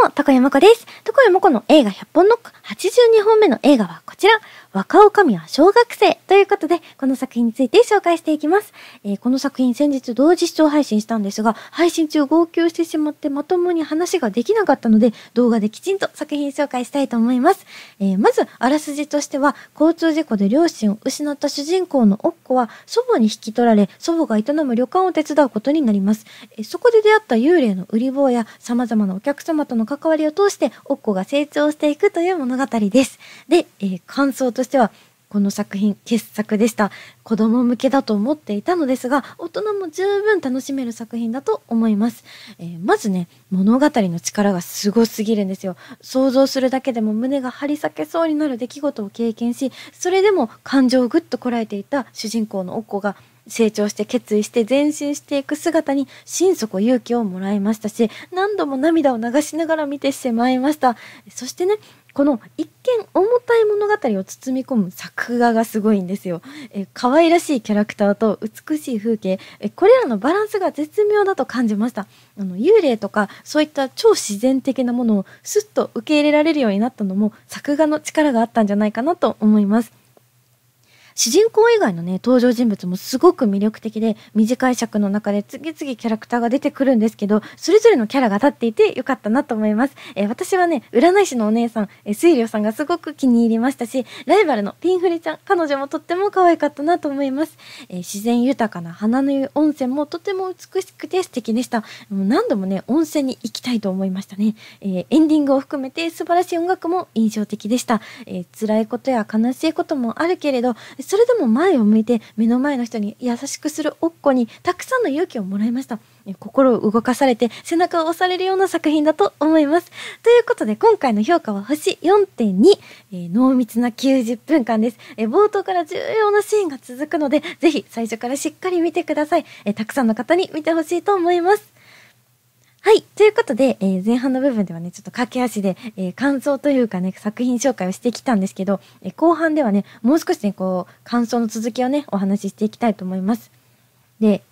どうも、高山子です。高山この映画100本ノック82本目の映画はこちら、若女将は小学生ということで、この作品について紹介していきます。えー、この作品先日同時視聴配信したんですが、配信中号泣してしまってまともに話ができなかったので、動画できちんと作品紹介したいと思います。えー、まず、あらすじとしては、交通事故で両親を失った主人公のおっこは、祖母に引き取られ、祖母が営む旅館を手伝うことになります。えー、そこで出会った幽霊の売り坊や、様々なお客様との関わりを通しておっこが成長していくという物語です。で、えー、感想としては、この作品傑作でした。子供向けだと思っていたのですが、大人も十分楽しめる作品だと思います。えー、まずね、物語の力がすごすぎるんですよ。想像するだけでも胸が張り裂けそうになる出来事を経験し、それでも感情をぐっとこらえていた主人公のおっこが、成長して決意して前進していく姿に心底勇気をもらいましたし何度も涙を流しながら見てしまいましたそしてねこの一見重たい物語を包み込む作画がすごいんですよ。え可愛らしいキャラクターと美しい風景えこれらのバランスが絶妙だと感じましたあの幽霊とかそういった超自然的なものをすっと受け入れられるようになったのも作画の力があったんじゃないかなと思います。主人公以外のね、登場人物もすごく魅力的で、短い尺の中で次々キャラクターが出てくるんですけど、それぞれのキャラが立っていてよかったなと思います。えー、私はね、占い師のお姉さん、えー、水梁さんがすごく気に入りましたし、ライバルのピンフリちゃん、彼女もとっても可愛かったなと思います。えー、自然豊かな花の湯温泉もとても美しくて素敵でした。もう何度もね、温泉に行きたいと思いましたね。えエンディングを含めて素晴らしい音楽も印象的でした。え辛いことや悲しいこともあるけれど、それでも前を向いて目の前の人に優しくするおっこにたくさんの勇気をもらいました。心を動かされて背中を押されるような作品だと思います。ということで今回の評価は星4.2、えー、濃密な90分間です、えー、冒頭から重要なシーンが続くので、ぜひ最初からしっかり見てください。えー、たくさんの方に見てほしいと思います。はい。ということで、えー、前半の部分ではね、ちょっと駆け足で、えー、感想というかね、作品紹介をしてきたんですけど、えー、後半ではね、もう少しね、こう、感想の続きをね、お話ししていきたいと思います。で、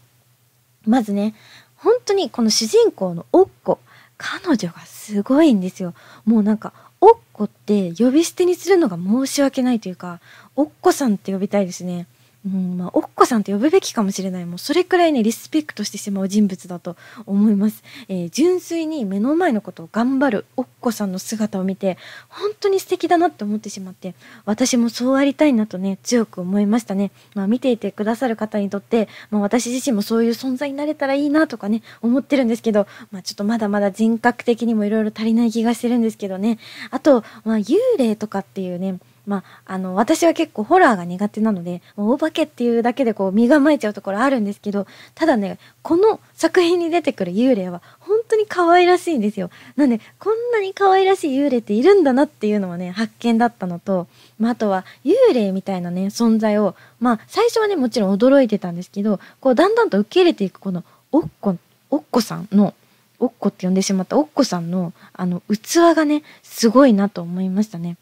まずね、本当にこの主人公のおっこ、彼女がすごいんですよ。もうなんか、おっこって呼び捨てにするのが申し訳ないというか、おっこさんって呼びたいですね。うんまあ、おっこさんと呼ぶべきかもしれないもうそれくらいねリスペクトしてしまう人物だと思います、えー、純粋に目の前のことを頑張るおっこさんの姿を見て本当に素敵だなって思ってしまって私もそうありたいなとね強く思いましたね、まあ、見ていてくださる方にとって、まあ、私自身もそういう存在になれたらいいなとかね思ってるんですけど、まあ、ちょっとまだまだ人格的にもいろいろ足りない気がしてるんですけどねあと、まあ、幽霊とかっていうねまあ、あの私は結構ホラーが苦手なのでお化けっていうだけでこう身構えちゃうところあるんですけどただねこの作品に出てくる幽霊は本当に可愛らしいんですよなんでこんなに可愛らしい幽霊っているんだなっていうのはね発見だったのと、まあ、あとは幽霊みたいなね存在を、まあ、最初はねもちろん驚いてたんですけどこうだんだんと受け入れていくこのおっこおっこさんのおっこって呼んでしまったおっこさんのあの器がねすごいなと思いましたね。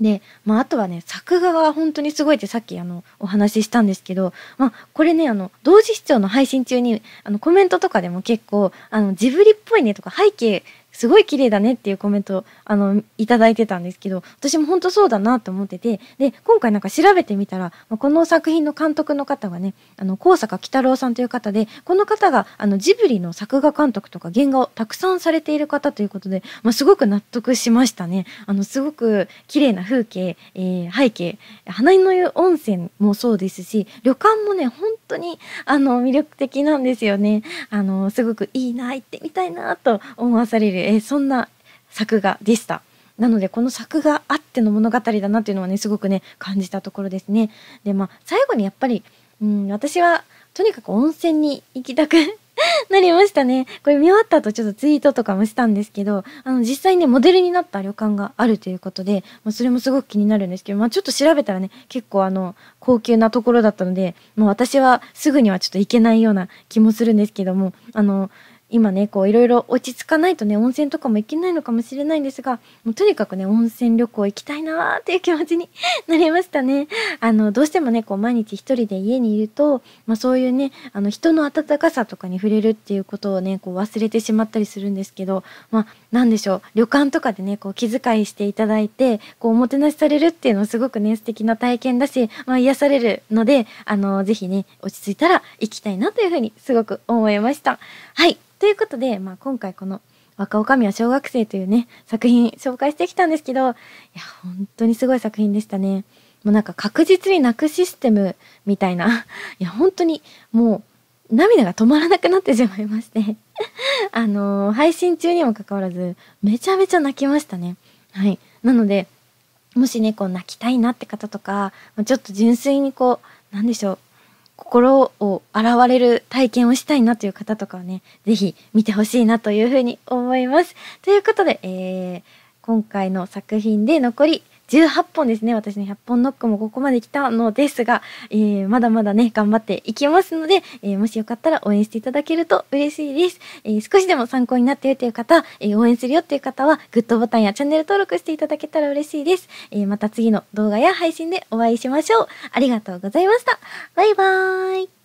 で、まあ、あとはね、作画が本当にすごいってさっきあの、お話ししたんですけど、まあ、これね、あの、同時視聴の配信中に、あの、コメントとかでも結構、あの、ジブリっぽいねとか背景すごい綺麗だねっていうコメントあのいただいてたんですけど私も本当そうだなと思っててで今回なんか調べてみたらこの作品の監督の方がねあの高坂鬼太郎さんという方でこの方があのジブリの作画監督とか原画をたくさんされている方ということで、まあ、すごく納得しましたね。あのすごく綺麗な風景、えー、背景花の湯温泉もそうですし旅館もね本当にあの魅力的なんですよね。あのすごくいいな行ってみたいなと思わされるえー、そんな作画でした。なのでこの作画あっての物語だなっていうのはねすごくね感じたところですね。でまあ最後にやっぱり、うん、私はとにかく温泉に行きたく なりましたね。これ見終わった後ちょっとツイートとかもしたんですけど、あの実際ね、モデルになった旅館があるということで、まあ、それもすごく気になるんですけど、まあ、ちょっと調べたらね、結構あの、高級なところだったので、ま私はすぐにはちょっと行けないような気もするんですけども、あの、今ねこういろいろ落ち着かないとね温泉とかも行けないのかもしれないんですがもうとにかくね温泉旅行行きたいなーっていう気持ちに なりましたね。あのどうしてもねこう毎日一人で家にいると、まあ、そういうねあの人の温かさとかに触れるっていうことをねこう忘れてしまったりするんですけど、まあ、何でしょう旅館とかでねこう気遣いしていただいてこうおもてなしされるっていうのはすごくね素敵な体験だし、まあ、癒されるのであのぜひね落ち着いたら行きたいなというふうにすごく思いました。はいということで、まあ、今回この若女将は小学生というね、作品紹介してきたんですけど、いや、本当にすごい作品でしたね。もうなんか確実に泣くシステムみたいな、いや、本当にもう涙が止まらなくなってしまいまして あのー、配信中にもかかわらず、めちゃめちゃ泣きましたね。はい。なので、もしね、こう泣きたいなって方とか、ちょっと純粋にこう、なんでしょう、心を現れる体験をしたいなという方とかはね、ぜひ見てほしいなというふうに思います。ということで、えー、今回の作品で残り18本ですね。私の100本ノックもここまで来たのですが、えー、まだまだね、頑張っていきますので、えー、もしよかったら応援していただけると嬉しいです。えー、少しでも参考になっているという方、え応援するよっていう方は、グッドボタンやチャンネル登録していただけたら嬉しいです。えまた次の動画や配信でお会いしましょう。ありがとうございました。バイバーイ。